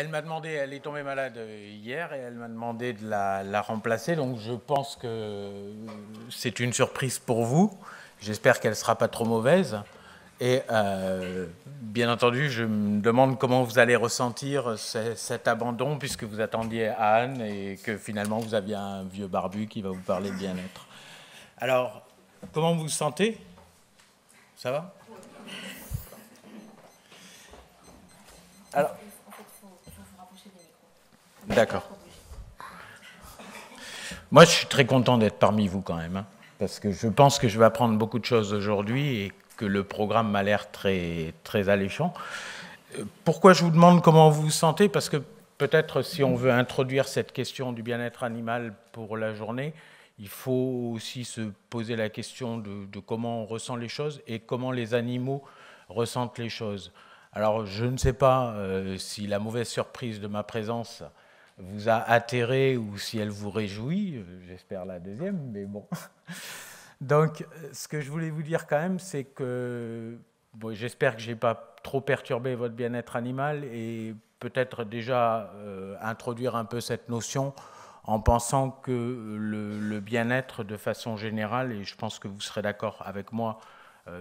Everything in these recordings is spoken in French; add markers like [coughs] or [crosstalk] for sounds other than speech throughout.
Elle m'a demandé, elle est tombée malade euh, hier et elle m'a demandé de la, remplacer. Donc je pense que euh, c'est une surprise pour vous. J'espère qu'elle ne sera pas trop mauvaise. Et euh, bien entendu, je me demande comment vous allez ressentir cet abandon puisque vous attendiez Anne et que finalement vous aviez un vieux barbu qui va vous parler de bien-être. Alors, comment vous vous sentez Ça va Alors. D'accord. Moi, je suis très content d'être parmi vous quand même, hein, parce que je pense que je vais apprendre beaucoup de choses aujourd'hui et que le programme m'a l'air très, très alléchant. Euh, pourquoi je vous demande comment vous vous sentez Parce que peut-être si on veut introduire cette question du bien-être animal pour la journée, il faut aussi se poser la question de, comment on ressent les choses et comment les animaux ressentent les choses. Alors, je ne sais pas euh, si la mauvaise surprise de ma présence vous a atterré ou si elle vous réjouit, euh, j'espère la deuxième, mais bon. [laughs] Donc, euh, ce que je voulais vous dire quand même, c'est que j'espère que je n'ai pas trop perturbé votre bien-être animal et peut-être déjà euh, introduire un peu cette notion en pensant que le, bien-être de façon générale, et je pense que vous serez d'accord avec moi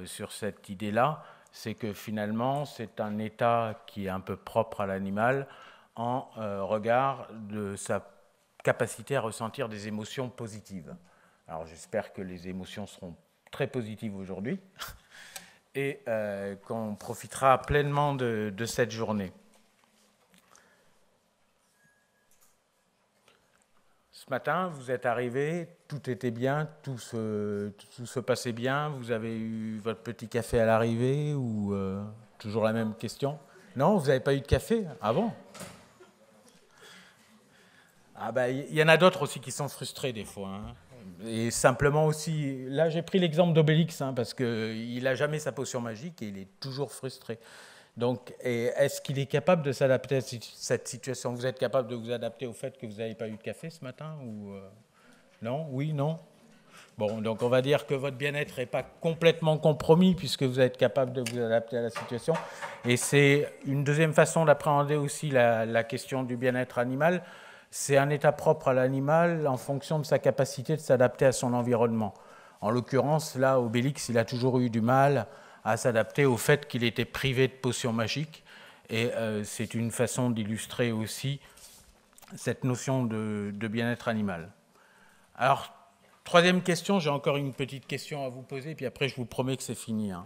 sur cette idée-là, c'est que finalement c'est un état qui est un peu propre à l'animal, en euh, regard de sa capacité à ressentir des émotions positives. Alors j'espère que les émotions seront très positives aujourd'hui [laughs] et euh, qu'on profitera pleinement de, cette journée. Ce matin, vous êtes arrivé, tout était bien, tout se, passait bien, vous avez eu votre petit café à l'arrivée ou euh, toujours la même question Non, vous n'avez pas eu de café avant ah bah, il y en a d'autres aussi qui sont frustrés des fois. Hein. Et simplement aussi, là j'ai pris l'exemple d'Obélix, hein, parce qu'il n'a jamais sa potion magique et il est toujours frustré. Donc, est-ce qu'il est capable de s'adapter à cette situation Vous êtes capable de vous adapter au fait que vous n'avez pas eu de café ce matin ou euh, Non Oui Non Bon, donc on va dire que votre bien-être n'est pas complètement compromis puisque vous êtes capable de vous adapter à la situation. Et c'est une deuxième façon d'appréhender aussi la, question du bien-être animal. C'est un état propre à l'animal en fonction de sa capacité de s'adapter à son environnement. En l'occurrence, là, Obélix, il a toujours eu du mal à s'adapter au fait qu'il était privé de potions magiques. Et euh, c'est une façon d'illustrer aussi cette notion de, bien-être animal. Alors, troisième question, j'ai encore une petite question à vous poser, puis après je vous promets que c'est fini. Hein.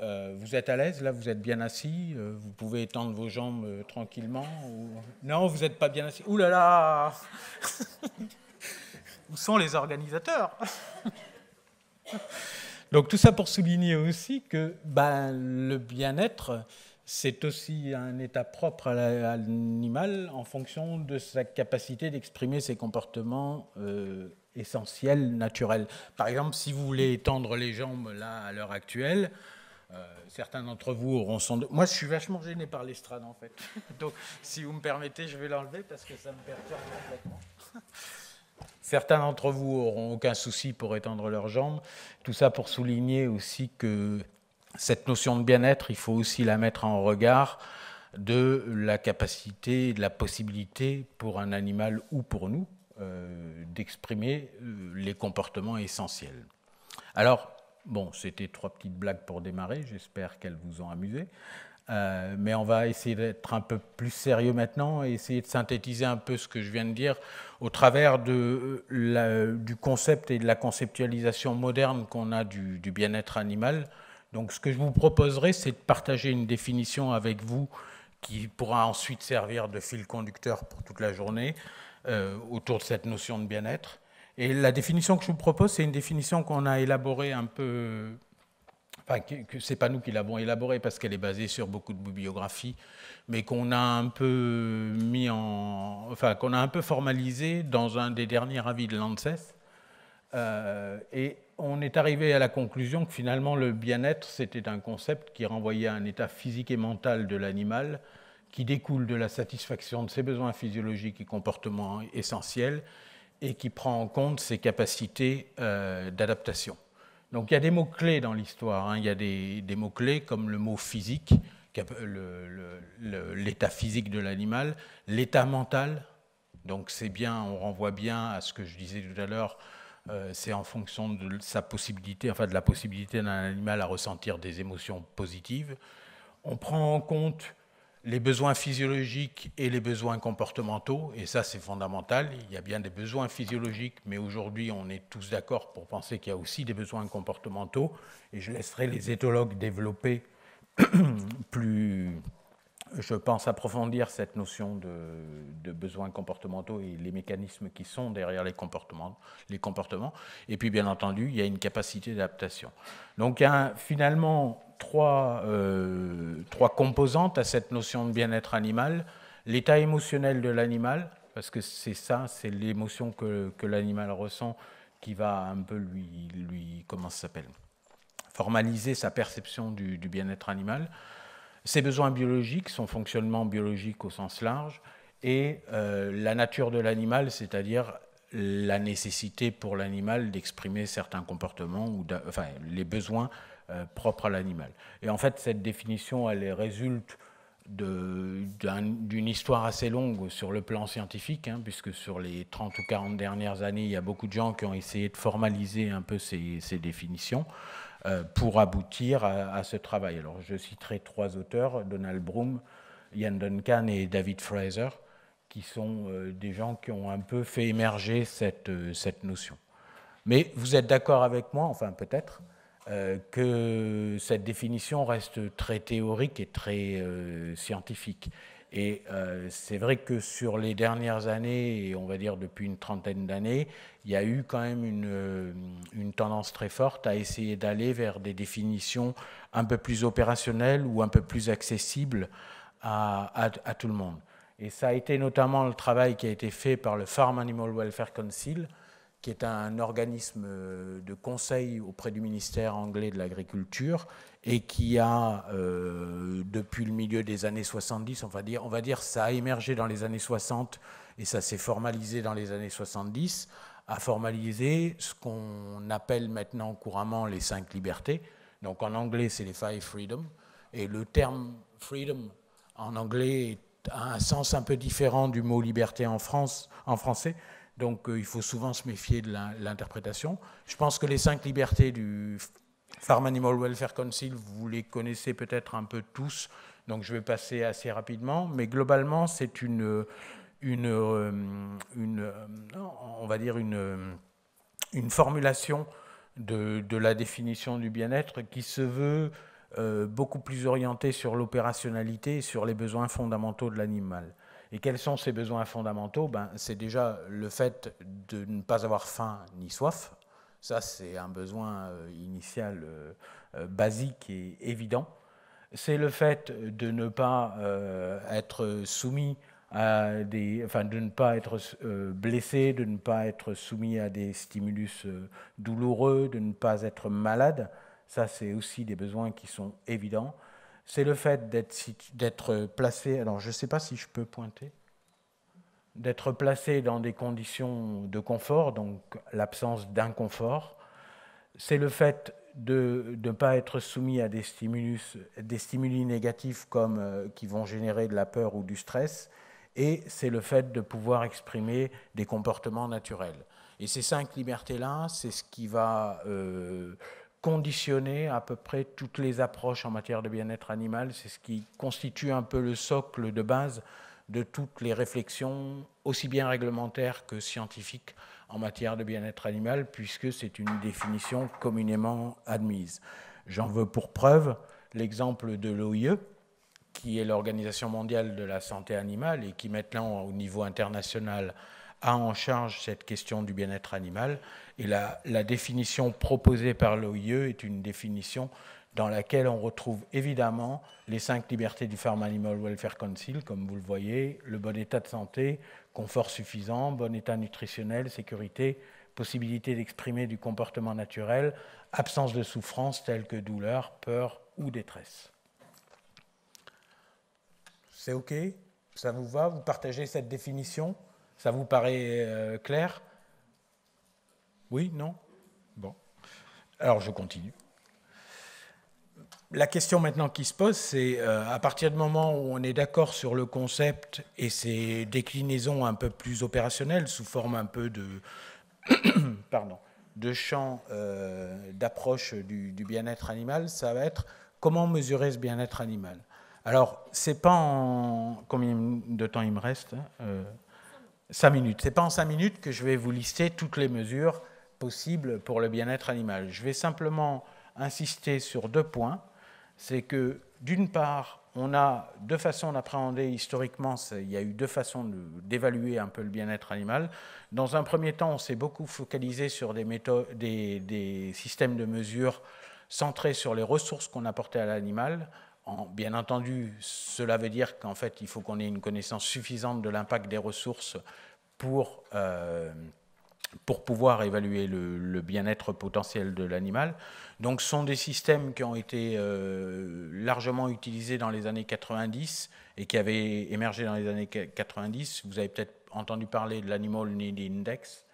Euh, vous êtes à l'aise, là, vous êtes bien assis, euh, vous pouvez étendre vos jambes euh, tranquillement. Ou... Non, vous n'êtes pas bien assis. Ouh là là [laughs] Où sont les organisateurs [laughs] Donc tout ça pour souligner aussi que ben, le bien-être, c'est aussi un état propre à l'animal en fonction de sa capacité d'exprimer ses comportements essentiels, naturels. Par exemple, si vous voulez étendre les jambes là à l'heure actuelle, euh, certains d'entre vous auront sans doute. Moi, je suis vachement gêné par l'estrade, en fait. [laughs] Donc, si vous me permettez, je vais l'enlever parce que ça me perturbe complètement. [laughs] Certains d'entre vous auront aucun souci pour étendre leurs jambes. Tout ça pour souligner aussi que cette notion de bien-être, il faut aussi la mettre en regard de la capacité, de la possibilité pour un animal ou pour nous euh, d'exprimer euh, les comportements essentiels. Alors, Bon, c'était trois petites blagues pour démarrer, j'espère qu'elles vous ont amusé. Euh, mais on va essayer d'être un peu plus sérieux maintenant et essayer de synthétiser un peu ce que je viens de dire au travers euh, du concept et de la conceptualisation moderne qu'on a du, bien-être animal. Donc ce que je vous proposerai, c'est de partager une définition avec vous qui pourra ensuite servir de fil conducteur pour toute la journée euh, autour de cette notion de bien-être. Et la définition que je vous propose, c'est une définition qu'on a élaborée un peu enfin, que, c'est pas nous qui l'avons élaborée parce qu'elle est basée sur beaucoup de bibliographies, mais qu'on a un peu mis en, enfin, qu'on a un peu formalisé dans un des derniers avis de l'ANSES. Euh, et on est arrivé à la conclusion que finalement le bien-être, c'était un concept qui renvoyait à un état physique et mental de l'animal qui découle de la satisfaction de ses besoins physiologiques et comportements essentiels et qui prend en compte ses capacités euh, d'adaptation. Donc il y a des mots-clés dans l'histoire. Hein. Il y a des, mots-clés comme le mot physique, l'état physique de l'animal, l'état mental. Donc c'est bien, on renvoie bien à ce que je disais tout à l'heure, euh, c'est en fonction de sa possibilité, enfin de la possibilité d'un animal à ressentir des émotions positives. On prend en compte les besoins physiologiques et les besoins comportementaux, et ça c'est fondamental, il y a bien des besoins physiologiques, mais aujourd'hui on est tous d'accord pour penser qu'il y a aussi des besoins comportementaux, et je laisserai les éthologues développer [clears throat] plus, je pense approfondir cette notion de, besoins comportementaux et les mécanismes qui sont derrière les comportements, les comportements. Et puis, bien entendu, il y a une capacité d'adaptation. Donc, il y a finalement euh, trois, composantes à cette notion de bien-être animal. L'état émotionnel de l'animal, parce que c'est ça, c'est l'émotion que, l'animal ressent qui va un peu lui, lui comment s'appelle, formaliser sa perception du, du bien-être animal ses besoins biologiques, son fonctionnement biologique au sens large, et euh, la nature de l'animal, c'est-à-dire la nécessité pour l'animal d'exprimer certains comportements ou enfin, les besoins euh, propres à l'animal. Et en fait, cette définition, elle résulte d'une histoire assez longue sur le plan scientifique, hein, puisque sur les 30 ou 40 dernières années, il y a beaucoup de gens qui ont essayé de formaliser un peu ces, ces définitions. Euh, pour aboutir à, ce travail. Alors, je citerai trois auteurs, Donald Broom, Ian Duncan et David Fraser, qui sont euh, des gens qui ont un peu fait émerger cette, euh, cette notion. Mais vous êtes d'accord avec moi, enfin peut-être, que cette définition reste très théorique et très scientifique. Et euh, c'est vrai que sur les dernières années, et on va dire depuis une trentaine d'années, il y a eu quand même une, euh, tendance très forte à essayer d'aller vers des définitions un peu plus opérationnelles ou un peu plus accessibles à, à, tout le monde. Et ça a été notamment le travail qui a été fait par le Farm Animal Welfare Council, qui est un organisme euh, de conseil auprès du ministère anglais de l'Agriculture et qui a, euh, depuis le milieu des années 70, on va dire, on va dire ça a émergé dans les années 60 et ça s'est formalisé dans les années 70, a formalisé ce qu'on appelle maintenant couramment les cinq libertés. Donc en anglais, c'est les five freedoms. Et le terme freedom en anglais a un sens un peu différent du mot liberté en, France, en français. Donc euh, il faut souvent se méfier de l'interprétation. Je pense que les cinq libertés du Farm Animal Welfare Council, vous les connaissez peut-être un peu tous, donc je vais passer assez rapidement, mais globalement, c'est une, une, euh, euh, on va dire une, une formulation de, de, la définition du bien-être qui se veut euh, beaucoup plus orientée sur l'opérationnalité et sur les besoins fondamentaux de l'animal. Et quels sont ces besoins fondamentaux ben, C'est déjà le fait de ne pas avoir faim ni soif, ça, c'est un besoin euh, initial euh, euh, basique et évident. C'est le fait de ne pas être soumis à des, enfin, de ne pas être blessé, de ne pas être soumis à des stimulus douloureux, de ne pas être malade. Ça, c'est aussi des besoins qui sont évidents. C'est le fait d'être placé. Alors, je ne sais pas si je peux pointer d'être placé dans des conditions de confort, donc l'absence d'inconfort. C'est le fait de ne pas être soumis à des, des stimuli négatifs comme, euh, qui vont générer de la peur ou du stress. Et c'est le fait de pouvoir exprimer des comportements naturels. Et ces cinq libertés-là, c'est ce qui va euh, conditionner à peu près toutes les approches en matière de bien-être animal. C'est ce qui constitue un peu le socle de base de toutes les réflexions, aussi bien réglementaires que scientifiques, en matière de bien-être animal, puisque c'est une définition communément admise. J'en veux pour preuve l'exemple de l'OIE, qui est l'Organisation mondiale de la santé animale et qui maintenant, au niveau international, a en charge cette question du bien-être animal. Et la, la définition proposée par l'OIE est une définition dans laquelle on retrouve évidemment les cinq libertés du Farm Animal Welfare Council, comme vous le voyez, le bon état de santé, confort suffisant, bon état nutritionnel, sécurité, possibilité d'exprimer du comportement naturel, absence de souffrance telle que douleur, peur ou détresse. C'est OK Ça vous va Vous partagez cette définition Ça vous paraît euh, clair Oui Non Bon. Alors je continue. La question maintenant qui se pose, c'est euh, à partir du moment où on est d'accord sur le concept et ses déclinaisons un peu plus opérationnelles, sous forme un peu de, [coughs] pardon, de champ euh, d'approche du, bien-être animal, ça va être comment mesurer ce bien-être animal. Alors, c'est pas en. Combien de temps il me reste hein, euh, Cinq minutes. C'est pas en cinq minutes que je vais vous lister toutes les mesures possibles pour le bien-être animal. Je vais simplement insister sur deux points c'est que d'une part, on a deux façons d'appréhender historiquement, il y a eu deux façons d'évaluer un peu le bien-être animal. Dans un premier temps, on s'est beaucoup focalisé sur des, méthodes, des, systèmes de mesure centrés sur les ressources qu'on apportait à l'animal. bien entendu, cela veut dire qu'en fait, il faut qu'on ait une connaissance suffisante de l'impact des ressources pour euh, pour pouvoir évaluer le, bien-être potentiel de l'animal. Donc ce sont des systèmes qui ont été euh, largement utilisés dans les années 90 et qui avaient émergé dans les années 90. Vous avez peut-être entendu parler de l'Animal Need Index,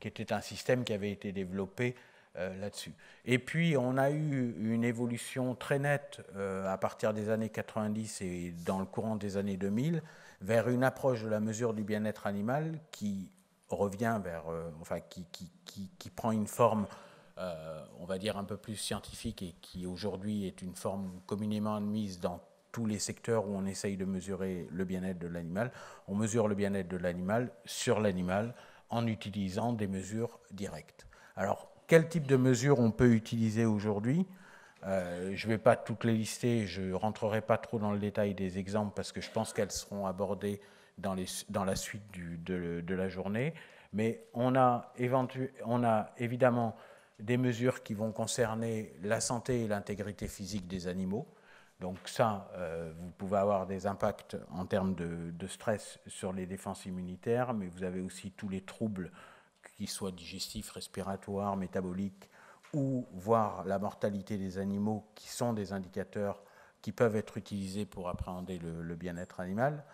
qui était un système qui avait été développé euh, là-dessus. Et puis on a eu une évolution très nette euh, à partir des années 90 et dans le courant des années 2000 vers une approche de la mesure du bien-être animal qui revient vers, euh, enfin, qui, prend une forme, euh, on va dire, un peu plus scientifique et qui aujourd'hui est une forme communément admise dans tous les secteurs où on essaye de mesurer le bien-être de l'animal. On mesure le bien-être de l'animal sur l'animal en utilisant des mesures directes. Alors, quel type de mesures on peut utiliser aujourd'hui euh, je ne vais pas toutes les lister, je ne rentrerai pas trop dans le détail des exemples parce que je pense qu'elles seront abordées dans, la suite de, la journée. Mais on a, on a évidemment des mesures qui vont concerner la santé et l'intégrité physique des animaux. Donc ça, euh, vous pouvez avoir des impacts en termes de, stress sur les défenses immunitaires, mais vous avez aussi tous les troubles, qu'ils soient digestifs, respiratoires, métaboliques, ou voir la mortalité des animaux, qui sont des indicateurs qui peuvent être utilisés pour appréhender le bien-être animal.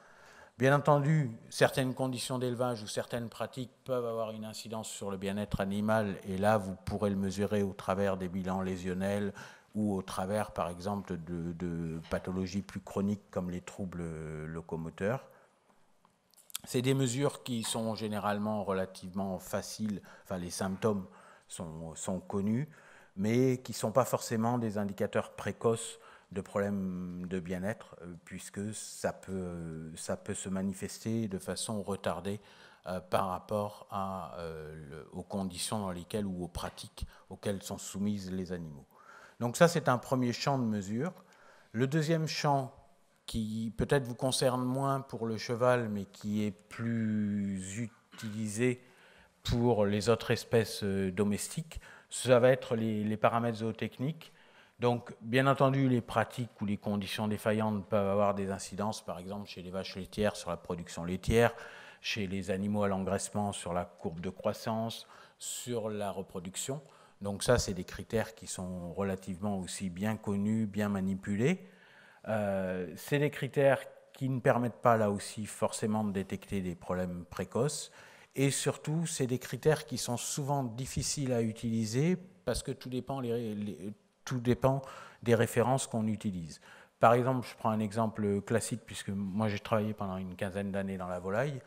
Bien entendu, certaines conditions d'élevage ou certaines pratiques peuvent avoir une incidence sur le bien-être animal, et là, vous pourrez le mesurer au travers des bilans lésionnels ou au travers, par exemple, de, pathologies plus chroniques comme les troubles locomoteurs. C'est des mesures qui sont généralement relativement faciles, enfin les symptômes sont, sont connus, mais qui ne sont pas forcément des indicateurs précoces de problèmes de bien-être, euh, puisque ça peut, ça peut se manifester de façon retardée euh, par rapport euh, aux conditions dans lesquelles ou aux pratiques auxquelles sont soumises les animaux. Donc ça, c'est un premier champ de mesure. Le deuxième champ, qui peut-être vous concerne moins pour le cheval, mais qui est plus utilisé pour les autres espèces domestiques, ça va être les paramètres zootechniques donc, bien entendu, les pratiques ou les conditions défaillantes peuvent avoir des incidences, par exemple chez les vaches laitières sur la production laitière, chez les animaux à l'engraissement sur la courbe de croissance, sur la reproduction. Donc ça, c'est des critères qui sont relativement aussi bien connus, bien manipulés. Euh, c'est des critères qui ne permettent pas là aussi forcément de détecter des problèmes précoces. Et surtout, c'est des critères qui sont souvent difficiles à utiliser parce que tout dépend, les, tout dépend des références qu'on utilise. Par exemple, je prends un exemple classique, puisque moi j'ai travaillé pendant une quinzaine d'années dans la volaille.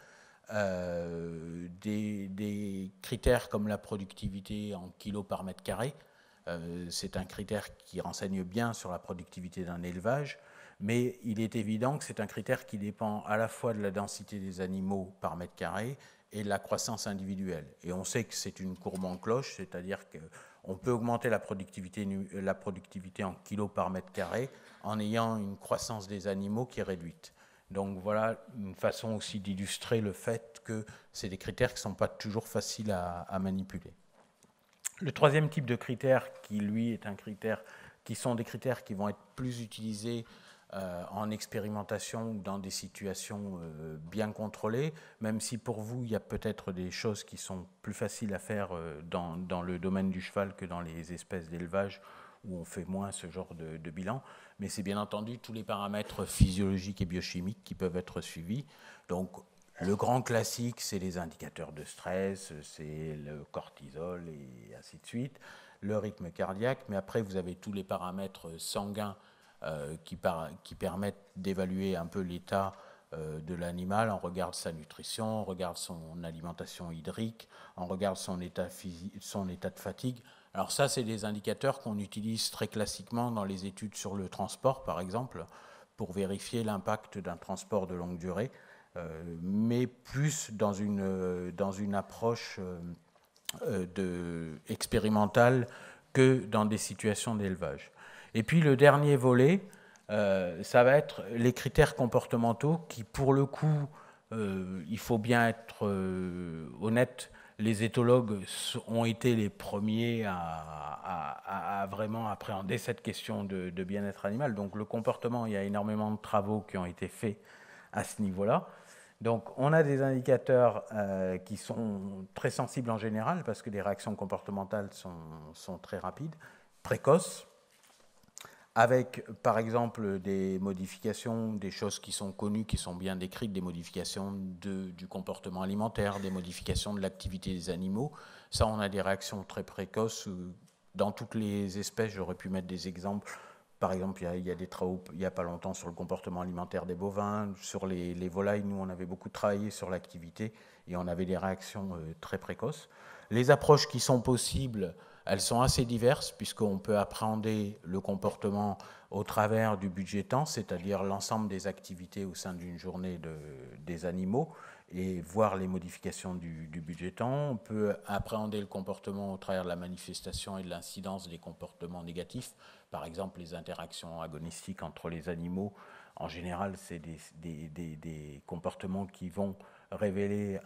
Euh, des, critères comme la productivité en kilos par mètre carré, euh, c'est un critère qui renseigne bien sur la productivité d'un élevage, mais il est évident que c'est un critère qui dépend à la fois de la densité des animaux par mètre carré et de la croissance individuelle. Et on sait que c'est une courbe en cloche, c'est-à-dire que on peut augmenter la productivité, euh, la productivité en kilos par mètre carré en ayant une croissance des animaux qui est réduite. Donc voilà une façon aussi d'illustrer le fait que c'est des critères qui ne sont pas toujours faciles à, manipuler. Le troisième type de critères qui lui est un critère, qui sont des critères qui vont être plus utilisés euh, en expérimentation ou dans des situations euh, bien contrôlées, même si pour vous, il y a peut-être des choses qui sont plus faciles à faire euh, dans, dans, le domaine du cheval que dans les espèces d'élevage où on fait moins ce genre de bilan. Mais c'est bien entendu tous les paramètres physiologiques et biochimiques qui peuvent être suivis. Donc, le grand classique, c'est les indicateurs de stress, c'est le cortisol et ainsi de suite, le rythme cardiaque. Mais après, vous avez tous les paramètres sanguins euh, qui, permettent d'évaluer un peu l'état euh, de l'animal, on regarde sa nutrition, on regarde son alimentation hydrique, on regarde son état, physique, son état de fatigue. Alors ça, c'est des indicateurs qu'on utilise très classiquement dans les études sur le transport, par exemple, pour vérifier l'impact d'un transport de longue durée, euh, mais plus dans une, dans une approche expérimentale que dans des situations d'élevage. Et puis le dernier volet, euh, ça va être les critères comportementaux qui, pour le coup, euh, il faut bien être euh, honnête, les éthologues ont été les premiers à, vraiment appréhender cette question de, bien-être animal. Donc le comportement, il y a énormément de travaux qui ont été faits à ce niveau-là. Donc on a des indicateurs qui sont très sensibles en général parce que les réactions comportementales sont très rapides, précoces, avec par exemple des modifications, des choses qui sont connues, qui sont bien décrites, des modifications du comportement alimentaire, des modifications de l'activité des animaux. Ça, on a des réactions très précoces dans toutes les espèces. J'aurais pu mettre des exemples. Par exemple, il y, a, des travaux il n'y a pas longtemps sur le comportement alimentaire des bovins, sur les volailles. Nous, on avait beaucoup travaillé sur l'activité et on avait des réactions euh, très précoces. Les approches qui sont possibles elles sont assez diverses puisqu'on peut appréhender le comportement au travers du budget temps, c'est-à-dire l'ensemble des activités au sein d'une journée des animaux et voir les modifications du, budget temps. On peut appréhender le comportement au travers de la manifestation et de l'incidence des comportements négatifs, par exemple les interactions agonistiques entre les animaux. En général, c'est des, des comportements qui vont révéler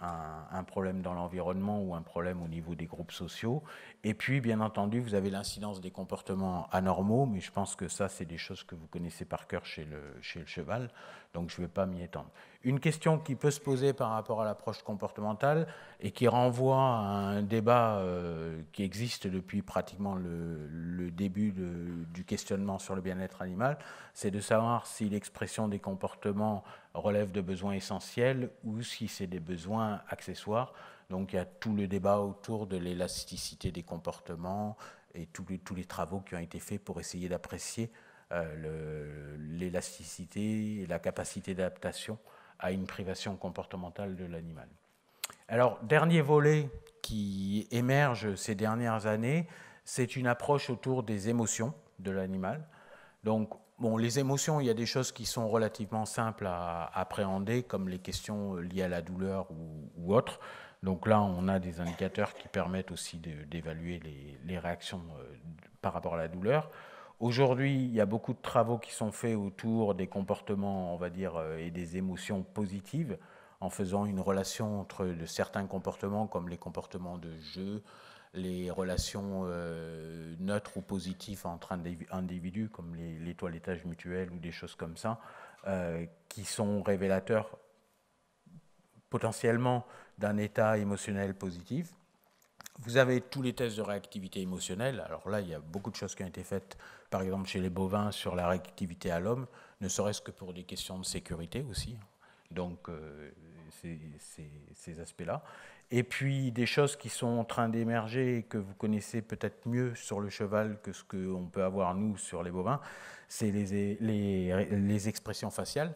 un, problème dans l'environnement ou un problème au niveau des groupes sociaux. Et puis, bien entendu, vous avez l'incidence des comportements anormaux, mais je pense que ça, c'est des choses que vous connaissez par cœur chez le, chez le cheval, donc je ne vais pas m'y étendre. Une question qui peut se poser par rapport à l'approche comportementale et qui renvoie à un débat euh, qui existe depuis pratiquement le, début du questionnement sur le bien-être animal, c'est de savoir si l'expression des comportements relève de besoins essentiels ou si c'est des besoins accessoires. Donc il y a tout le débat autour de l'élasticité des comportements et tous les, travaux qui ont été faits pour essayer d'apprécier euh, l'élasticité et la capacité d'adaptation à une privation comportementale de l'animal. Alors, dernier volet qui émerge ces dernières années, c'est une approche autour des émotions de l'animal. Donc, Bon, les émotions, il y a des choses qui sont relativement simples à, appréhender, comme les questions euh, liées à la douleur ou, autres. Donc là, on a des indicateurs qui permettent aussi d'évaluer les, les, réactions euh, par rapport à la douleur. Aujourd'hui, il y a beaucoup de travaux qui sont faits autour des comportements, on va dire, euh, et des émotions positives, en faisant une relation entre certains comportements, comme les comportements de jeu, les relations euh, neutres ou positives entre individus, comme les, mutuel ou des choses comme ça, euh, qui sont révélateurs potentiellement d'un état émotionnel positif. Vous avez tous les tests de réactivité émotionnelle. Alors là, il y a beaucoup de choses qui ont été faites, par exemple chez les bovins, sur la réactivité à l'homme, ne serait-ce que pour des questions de sécurité aussi. Donc, euh, ces aspects-là et puis des choses qui sont en train d'émerger et que vous connaissez peut-être mieux sur le cheval que ce qu'on peut avoir nous sur les bovins, c'est les, les, expressions faciales.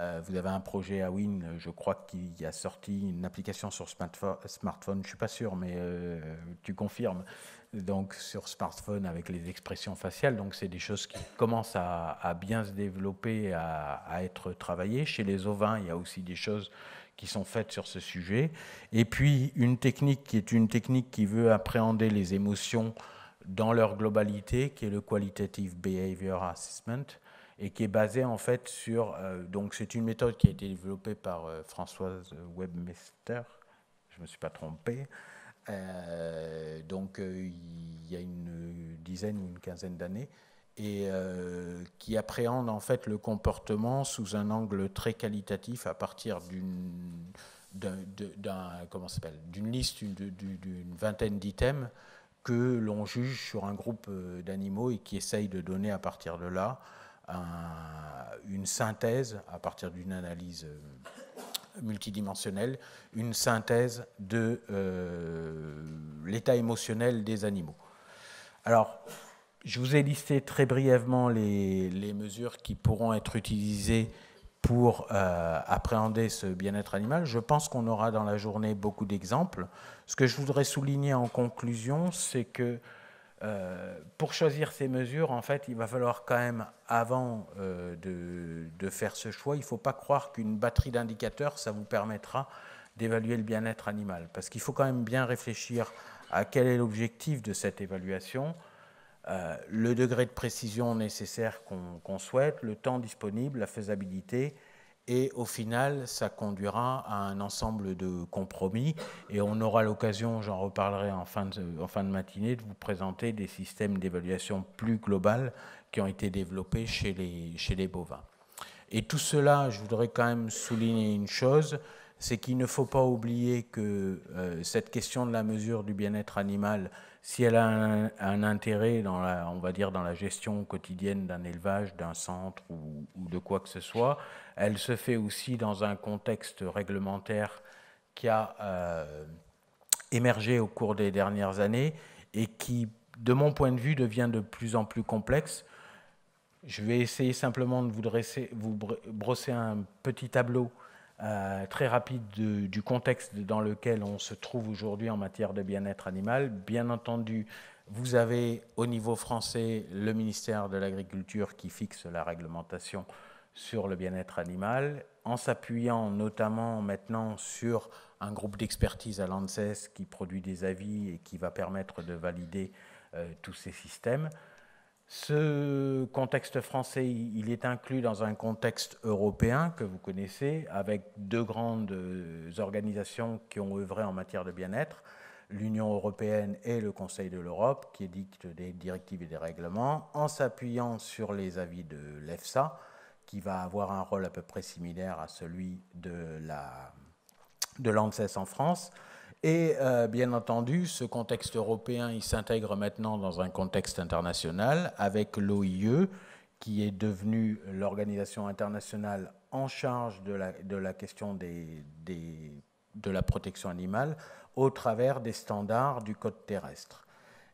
Euh, vous avez un projet à Win, je crois, qui a sorti une application sur smartphone, je ne suis pas sûr, mais euh, tu confirmes, donc sur smartphone avec les expressions faciales. Donc c'est des choses qui commencent à, bien se développer, à, à être travaillées. Chez les ovins, il y a aussi des choses qui sont faites sur ce sujet. Et puis une technique qui est une technique qui veut appréhender les émotions dans leur globalité, qui est le Qualitative Behavior Assessment, et qui est basée en fait sur... Euh, donc c'est une méthode qui a été développée par euh, Françoise Webmester, je ne me suis pas trompé. Euh, donc il y a une dizaine ou une quinzaine d'années et euh, qui appréhende en fait le comportement sous un angle très qualitatif à partir d'une d'une liste d'une vingtaine d'items que l'on juge sur un groupe euh, d'animaux et qui essaye de donner à partir de là une synthèse à partir d'une analyse euh, multidimensionnelle, une synthèse de l'état émotionnel des animaux. Alors, je vous ai listé très brièvement les, mesures qui pourront être utilisées pour euh, appréhender ce bien-être animal. Je pense qu'on aura dans la journée beaucoup d'exemples. Ce que je voudrais souligner en conclusion, c'est que euh, pour choisir ces mesures, en fait, il va falloir quand même, avant euh, de, de, faire ce choix, il ne faut pas croire qu'une batterie d'indicateurs, ça vous permettra d'évaluer le bien-être animal. Parce qu'il faut quand même bien réfléchir à quel est l'objectif de cette évaluation, euh, le degré de précision nécessaire qu'on souhaite, le temps disponible, la faisabilité, et au final, ça conduira à un ensemble de compromis, et on aura l'occasion, j'en reparlerai en fin, de, matinée, de vous présenter des systèmes d'évaluation plus globales qui ont été développés chez les bovins. Et tout cela, je voudrais quand même souligner une chose, c'est qu'il ne faut pas oublier que euh, cette question de la mesure du bien-être animal, si elle a un, intérêt dans la, on va dire dans la gestion quotidienne d'un élevage, d'un centre ou, de quoi que ce soit, elle se fait aussi dans un contexte réglementaire qui a euh, émergé au cours des dernières années et qui, de mon point de vue, devient de plus en plus complexe. Je vais essayer simplement de vous, dresser, vous brosser un petit tableau euh, très rapide du contexte dans lequel on se trouve aujourd'hui en matière de bien-être animal. Bien entendu, vous avez au niveau français le ministère de l'Agriculture qui fixe la réglementation sur le bien-être animal, en s'appuyant notamment maintenant sur un groupe d'expertise à l'ANSES qui produit des avis et qui va permettre de valider euh, tous ces systèmes. Ce contexte français, il est inclus dans un contexte européen que vous connaissez, avec deux grandes euh, organisations qui ont œuvré en matière de bien-être, l'Union européenne et le Conseil de l'Europe, qui édictent des directives et des règlements, en s'appuyant sur les avis de l'EFSA, qui va avoir un rôle à peu près similaire à celui de l'ANSES en France. Et euh, bien entendu, ce contexte européen, il s'intègre maintenant dans un contexte international avec l'OIE, qui est devenue l'organisation internationale en charge de la, question de la protection animale au travers des standards du Code terrestre.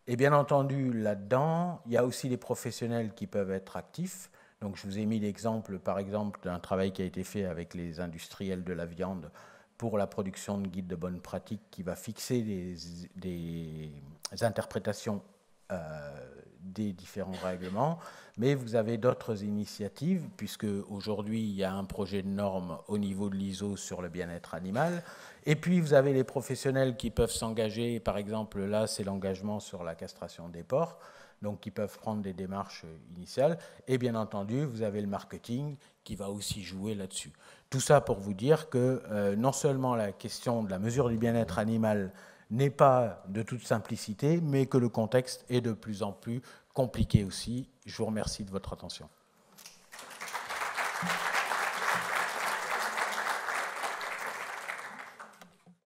Et bien entendu, là-dedans, il y a aussi des professionnels qui peuvent être actifs. Donc je vous ai mis l'exemple, par exemple, d'un travail qui a été fait avec les industriels de la viande pour la production de guides de bonne pratique qui va fixer des, interprétations euh, des différents règlements, mais vous avez d'autres initiatives, puisque aujourd'hui il y a un projet de norme au niveau de l'ISO sur le bien-être animal, et puis vous avez les professionnels qui peuvent s'engager, par exemple là c'est l'engagement sur la castration des porcs, donc qui peuvent prendre des démarches initiales, et bien entendu vous avez le marketing va aussi jouer là-dessus. Tout ça pour vous dire que euh, non seulement la question de la mesure du bien-être animal n'est pas de toute simplicité, mais que le contexte est de plus en plus compliqué aussi. Je vous remercie de votre attention.